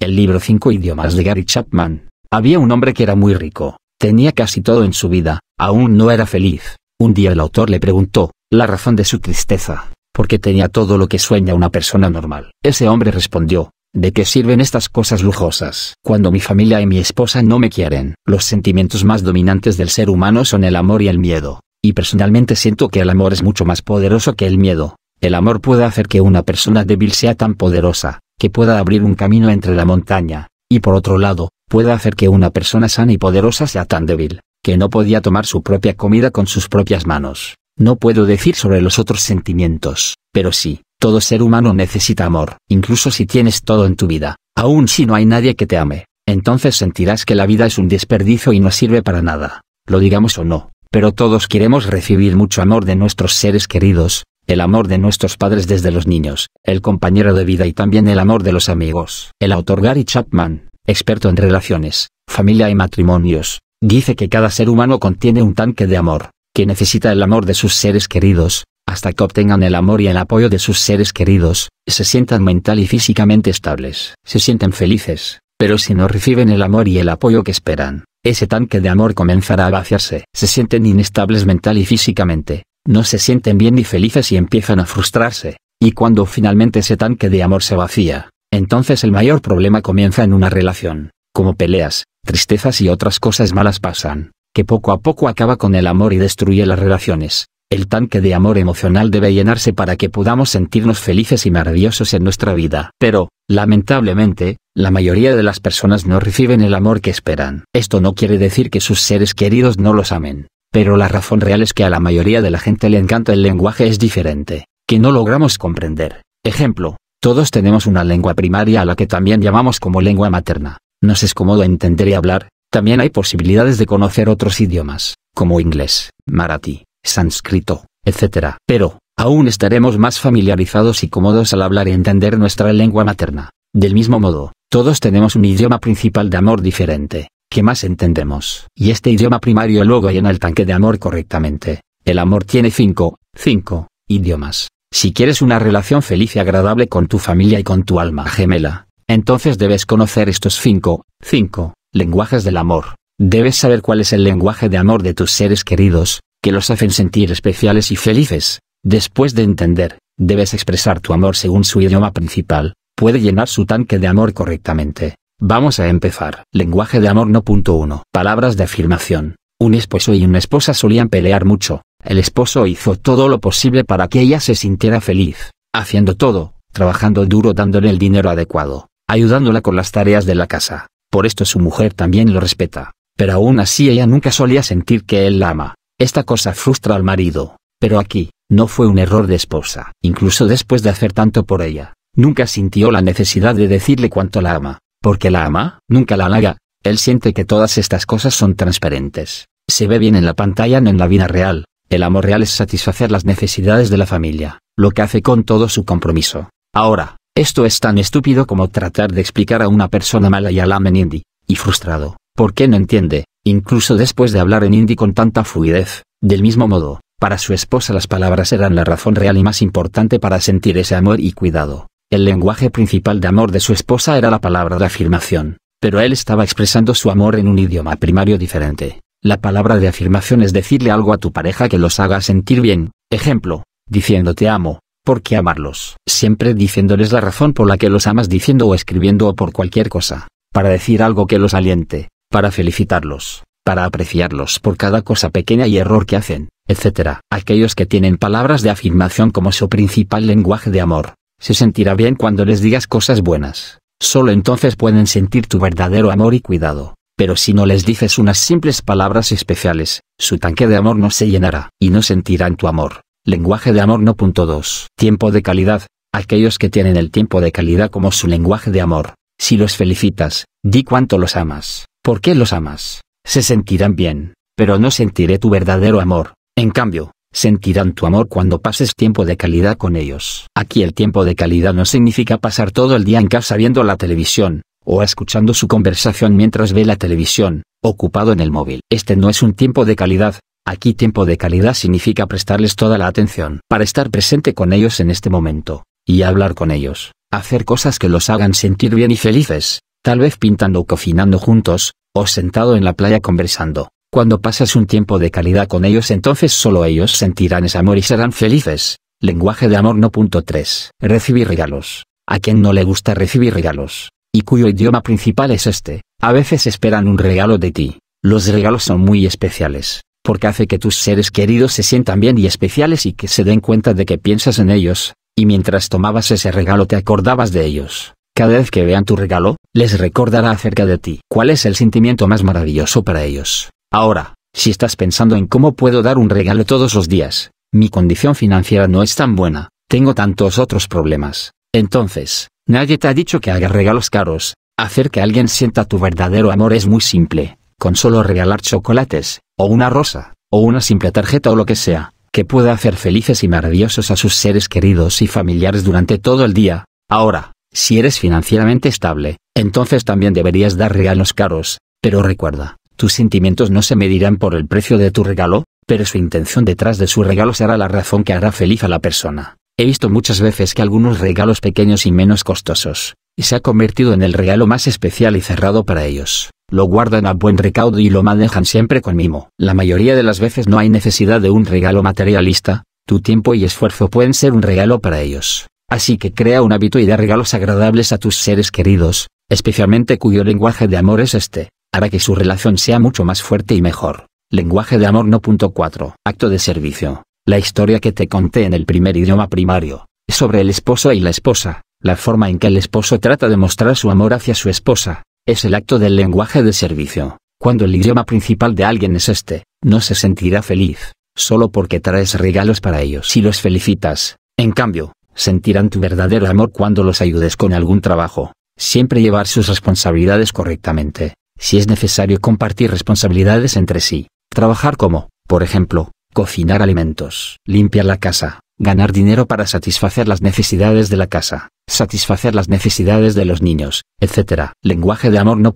El libro Cinco idiomas de Gary Chapman. Había un hombre que era muy rico, tenía casi todo en su vida, aún no era feliz. Un día el autor le preguntó, la razón de su tristeza, porque tenía todo lo que sueña una persona normal. Ese hombre respondió, ¿de qué sirven estas cosas lujosas? Cuando mi familia y mi esposa no me quieren. Los sentimientos más dominantes del ser humano son el amor y el miedo, y personalmente siento que el amor es mucho más poderoso que el miedo. El amor puede hacer que una persona débil sea tan poderosa, que pueda abrir un camino entre la montaña, y por otro lado, pueda hacer que una persona sana y poderosa sea tan débil, que no podía tomar su propia comida con sus propias manos. No puedo decir sobre los otros sentimientos, pero sí, todo ser humano necesita amor, incluso si tienes todo en tu vida, aun si no hay nadie que te ame, entonces sentirás que la vida es un desperdicio y no sirve para nada, lo digamos o no, pero todos queremos recibir mucho amor de nuestros seres queridos, el amor de nuestros padres desde los niños, el compañero de vida y también el amor de los amigos. El autor Gary Chapman, experto en relaciones, familia y matrimonios, dice que cada ser humano contiene un tanque de amor, que necesita el amor de sus seres queridos, hasta que obtengan el amor y el apoyo de sus seres queridos, se sientan mental y físicamente estables, se sienten felices, pero si no reciben el amor y el apoyo que esperan, ese tanque de amor comenzará a vaciarse. Se sienten inestables mental y físicamente, no se sienten bien ni felices y empiezan a frustrarse, y cuando finalmente ese tanque de amor se vacía, entonces el mayor problema comienza en una relación, como peleas, tristezas y otras cosas malas pasan, que poco a poco acaba con el amor y destruye las relaciones. El tanque de amor emocional debe llenarse para que podamos sentirnos felices y maravillosos en nuestra vida. Pero, lamentablemente, la mayoría de las personas no reciben el amor que esperan. Esto no quiere decir que sus seres queridos no los amen, pero la razón real es que a la mayoría de la gente le encanta el lenguaje es diferente, que no logramos comprender. Ejemplo, todos tenemos una lengua primaria a la que también llamamos como lengua materna. Nos es cómodo entender y hablar, también hay posibilidades de conocer otros idiomas, como inglés, marathi, sánscrito, etc. Pero, aún estaremos más familiarizados y cómodos al hablar y entender nuestra lengua materna. Del mismo modo, todos tenemos un idioma principal de amor diferente, Qué más entendemos. Y este idioma primario luego llena el tanque de amor correctamente. El amor tiene cinco, cinco, idiomas. Si quieres una relación feliz y agradable con tu familia y con tu alma gemela, entonces debes conocer estos cinco, cinco, lenguajes del amor. Debes saber cuál es el lenguaje de amor de tus seres queridos, que los hacen sentir especiales y felices. Después de entender, debes expresar tu amor según su idioma principal, puede llenar su tanque de amor correctamente. Vamos a empezar. Lenguaje de amor no punto uno. Palabras de afirmación. Un esposo y una esposa solían pelear mucho. El esposo hizo todo lo posible para que ella se sintiera feliz, haciendo todo, trabajando duro dándole el dinero adecuado, ayudándola con las tareas de la casa. Por esto su mujer también lo respeta. Pero aún así ella nunca solía sentir que él la ama. Esta cosa frustra al marido. Pero aquí, no fue un error de esposa. Incluso después de hacer tanto por ella, nunca sintió la necesidad de decirle cuánto la ama porque la ama, nunca la halaga, él siente que todas estas cosas son transparentes, se ve bien en la pantalla no en la vida real, el amor real es satisfacer las necesidades de la familia, lo que hace con todo su compromiso. Ahora, esto es tan estúpido como tratar de explicar a una persona mala y al en y frustrado, porque qué no entiende, incluso después de hablar en indie con tanta fluidez, del mismo modo, para su esposa las palabras eran la razón real y más importante para sentir ese amor y cuidado. El lenguaje principal de amor de su esposa era la palabra de afirmación, pero él estaba expresando su amor en un idioma primario diferente. La palabra de afirmación es decirle algo a tu pareja que los haga sentir bien, ejemplo, diciendo te amo, porque amarlos? Siempre diciéndoles la razón por la que los amas diciendo o escribiendo o por cualquier cosa, para decir algo que los aliente, para felicitarlos, para apreciarlos por cada cosa pequeña y error que hacen, etc. Aquellos que tienen palabras de afirmación como su principal lenguaje de amor, se sentirá bien cuando les digas cosas buenas. Solo entonces pueden sentir tu verdadero amor y cuidado. Pero si no les dices unas simples palabras especiales, su tanque de amor no se llenará y no sentirán tu amor. Lenguaje de amor no punto Tiempo de calidad. Aquellos que tienen el tiempo de calidad como su lenguaje de amor. Si los felicitas, di cuánto los amas. ¿Por qué los amas? Se sentirán bien, pero no sentiré tu verdadero amor. En cambio, Sentirán tu amor cuando pases tiempo de calidad con ellos. Aquí el tiempo de calidad no significa pasar todo el día en casa viendo la televisión, o escuchando su conversación mientras ve la televisión, ocupado en el móvil. Este no es un tiempo de calidad, aquí tiempo de calidad significa prestarles toda la atención, para estar presente con ellos en este momento, y hablar con ellos, hacer cosas que los hagan sentir bien y felices, tal vez pintando o cocinando juntos, o sentado en la playa conversando. Cuando pasas un tiempo de calidad con ellos entonces solo ellos sentirán ese amor y serán felices. Lenguaje de amor no. punto 3. Recibir regalos. A quien no le gusta recibir regalos, y cuyo idioma principal es este, a veces esperan un regalo de ti. Los regalos son muy especiales, porque hace que tus seres queridos se sientan bien y especiales y que se den cuenta de que piensas en ellos, y mientras tomabas ese regalo te acordabas de ellos. Cada vez que vean tu regalo, les recordará acerca de ti. ¿Cuál es el sentimiento más maravilloso para ellos? Ahora, si estás pensando en cómo puedo dar un regalo todos los días, mi condición financiera no es tan buena, tengo tantos otros problemas. Entonces, nadie te ha dicho que haga regalos caros. Hacer que alguien sienta tu verdadero amor es muy simple, con solo regalar chocolates, o una rosa, o una simple tarjeta o lo que sea, que pueda hacer felices y maravillosos a sus seres queridos y familiares durante todo el día. Ahora, si eres financieramente estable, entonces también deberías dar regalos caros, pero recuerda, tus sentimientos no se medirán por el precio de tu regalo, pero su intención detrás de su regalo será la razón que hará feliz a la persona. He visto muchas veces que algunos regalos pequeños y menos costosos, y se ha convertido en el regalo más especial y cerrado para ellos. Lo guardan a buen recaudo y lo manejan siempre con mimo. La mayoría de las veces no hay necesidad de un regalo materialista, tu tiempo y esfuerzo pueden ser un regalo para ellos. Así que crea un hábito y da regalos agradables a tus seres queridos, especialmente cuyo lenguaje de amor es este hará que su relación sea mucho más fuerte y mejor. Lenguaje de amor no. 4. Acto de servicio. La historia que te conté en el primer idioma primario, sobre el esposo y la esposa, la forma en que el esposo trata de mostrar su amor hacia su esposa, es el acto del lenguaje de servicio. Cuando el idioma principal de alguien es este, no se sentirá feliz, solo porque traes regalos para ellos y los felicitas. En cambio, sentirán tu verdadero amor cuando los ayudes con algún trabajo. Siempre llevar sus responsabilidades correctamente, si es necesario compartir responsabilidades entre sí, trabajar como, por ejemplo, cocinar alimentos, limpiar la casa, ganar dinero para satisfacer las necesidades de la casa, satisfacer las necesidades de los niños, etc. Lenguaje de amor no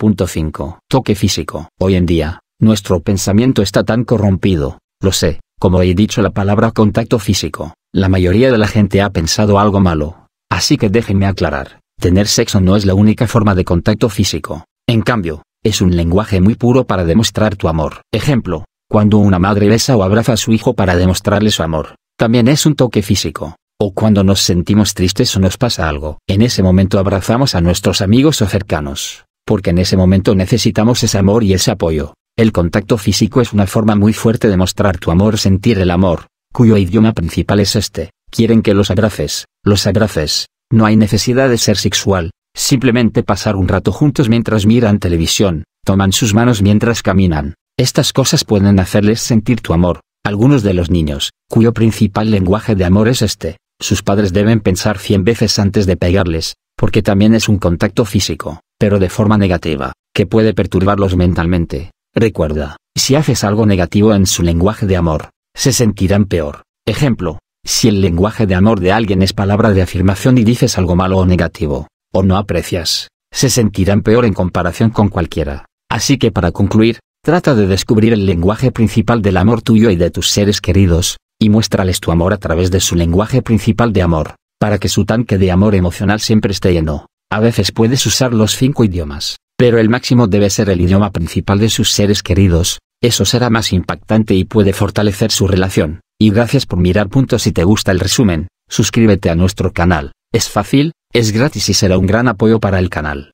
Toque físico. Hoy en día, nuestro pensamiento está tan corrompido, lo sé, como he dicho la palabra contacto físico, la mayoría de la gente ha pensado algo malo. Así que déjenme aclarar, tener sexo no es la única forma de contacto físico. En cambio, es un lenguaje muy puro para demostrar tu amor. Ejemplo, cuando una madre besa o abraza a su hijo para demostrarle su amor. También es un toque físico. O cuando nos sentimos tristes o nos pasa algo. En ese momento abrazamos a nuestros amigos o cercanos. Porque en ese momento necesitamos ese amor y ese apoyo. El contacto físico es una forma muy fuerte de mostrar tu amor, sentir el amor, cuyo idioma principal es este. Quieren que los abraces, los abraces. No hay necesidad de ser sexual, Simplemente pasar un rato juntos mientras miran televisión, toman sus manos mientras caminan. Estas cosas pueden hacerles sentir tu amor. Algunos de los niños, cuyo principal lenguaje de amor es este, sus padres deben pensar cien veces antes de pegarles, porque también es un contacto físico, pero de forma negativa, que puede perturbarlos mentalmente. Recuerda, si haces algo negativo en su lenguaje de amor, se sentirán peor. Ejemplo, si el lenguaje de amor de alguien es palabra de afirmación y dices algo malo o negativo, o no aprecias, se sentirán peor en comparación con cualquiera. Así que para concluir, trata de descubrir el lenguaje principal del amor tuyo y de tus seres queridos, y muéstrales tu amor a través de su lenguaje principal de amor, para que su tanque de amor emocional siempre esté lleno. A veces puedes usar los cinco idiomas, pero el máximo debe ser el idioma principal de sus seres queridos, eso será más impactante y puede fortalecer su relación. Y gracias por mirar. puntos si te gusta el resumen, suscríbete a nuestro canal, es fácil, es gratis y será un gran apoyo para el canal.